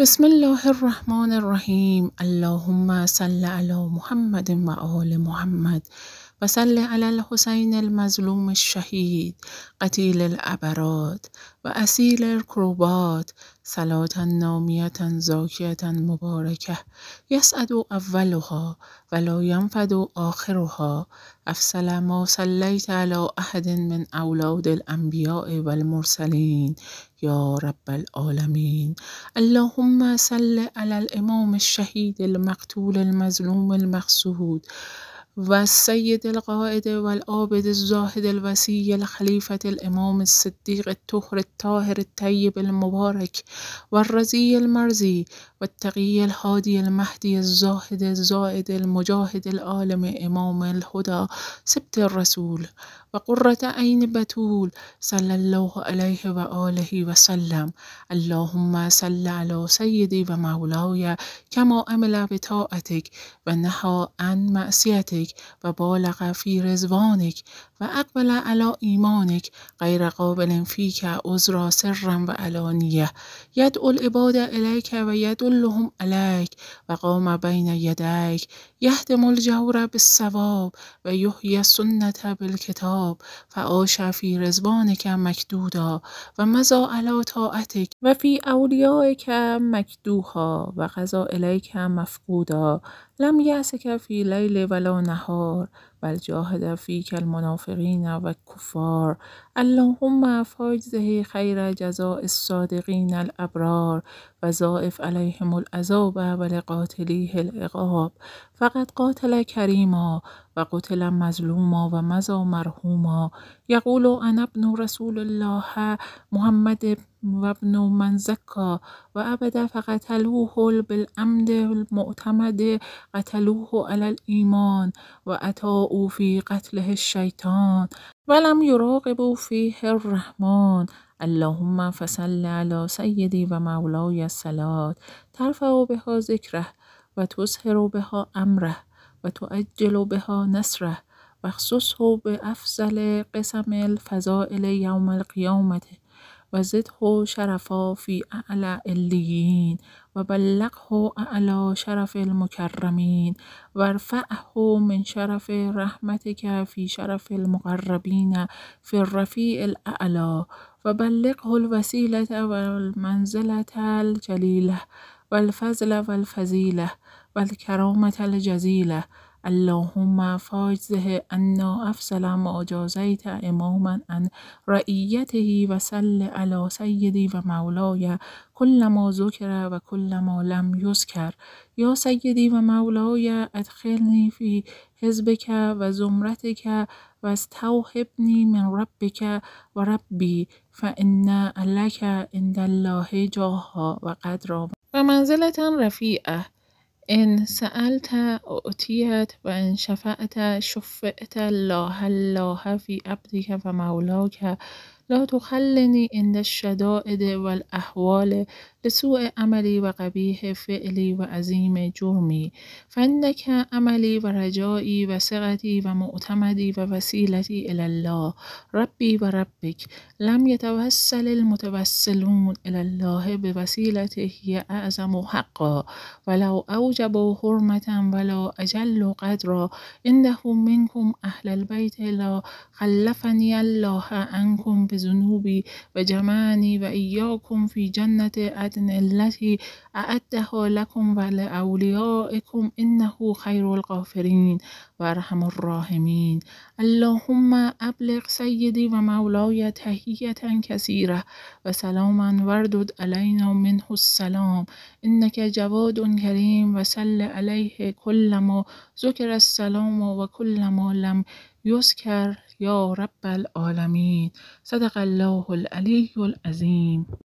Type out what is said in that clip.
بسم الله الرحمن الرحيم اللهم صل على محمد وآل محمد وصل علی الحسین المظلوم الشهید قتیل الابراد و اسیل الکروبات صلاة نامیتا زاکیتا مبارکه یسعد اولها ولا ینفد آخرها افصل ما صلیت علی احد من اولاد الانبیاء والمرسلین یا رب العالمین اللهم صل علی الامام الشهید المقتول المظلوم المقصود و سید القائد والآبد الزاهد الوسیع الخلیفة الإمام الصديق الطهر الطاهر الطيب المبارك والرزي المرزي التقی الهادی المهدي الزاهد الزائد المجاهد العالم إمام الهدى سبت الرسول وقرة عین بتول صلى الله عليه وآله وسلم اللهم صل على سيدي کما كما أمل بطاعتك ونهى عن معصیتک و بالغ فی رزوانک و اقبل علی ایمانک غیر قابل که عذرا سرا و علانیه اول العباد الیک و اللهم الیک و قام بین یدک یهدم الجور سواب و یحیی سنت بالکتاب فعاش فی که مکدودا و مزا علا تاعتک و فی اولیائک مکدوها و غذا الیک مفقودا لم یعسک فی لیل ولا نهار جاهد فیک المنافقین و کفار اللهم فاجزه خیر جزاء الصادقین الابرار و زائف علیهم العذاب و لقاتلیه العقاب فقط قاتل کریما و قتل مظلوما و مزا مرحوما یقول انا ابن رسول الله محمد و ابن من زکا و ابدا فقتلوه بالعمد المعتمد قتلوه على الایمان و فی فی قتله الشیطان ولم یراقبوا فیه الرحمن اللهم فصل علی سیدی و مولای او ترفع بها ذکره و به بها امره وتؤجل بها نسره واخصصه بأفضل قسم الفضائل يوم القيامة وزده شرفا في أعلى الليين وبلغه أعلى شرف المكرمين وارفعه من شرف رحمتك في شرف المقربين في الرفيع الأعلى وبلغه الوسيلة والمنزلة الجليلة والفضل والفزيلة والكرامة الجزيلة اللهم فاجزه أنا أفصل ما جازيت إماما عن رئيته وسل على سيدي ومولاي كل ما ذكر و ما لم يذكر یا سیدی و ادخلنی فی حزبک و زمرتک و من ربك و ربی فإن لك عند الله جاها و قدرا و رفیعه إن سألت أُؤتيت وإن شفعت شُفِّئت لا الله في أمرك فمولاك لا تخلني عند الشدائد والأحوال لسوء سوء عملی و وعظیم فعلی و عظیم جرمی فندک عملی و رجایی و و معتمدی و وسیلتی الله ربی و ربک لم یتوسل المتوسلون الله به هي اعظم حقا ولو اوجبوا حرمتا ولا اجل قدرا اندهو منکم اهل البیت لا خلفنی الله عنکم بذنوبی و جمعنی و ایاکم فی جنت أحد التي أعدها لكم ولأوليائكم إنه خير الغافرين وأرحم الراحمين اللهم أبلغ سيدي ومولاي تهية كثيرة وسلاما وردد علينا منه السلام إنك جواد كريم وسل عليه كل ما ذكر السلام وكلما ما لم يذكر یا رب العالمین صدق الله العلی العظیم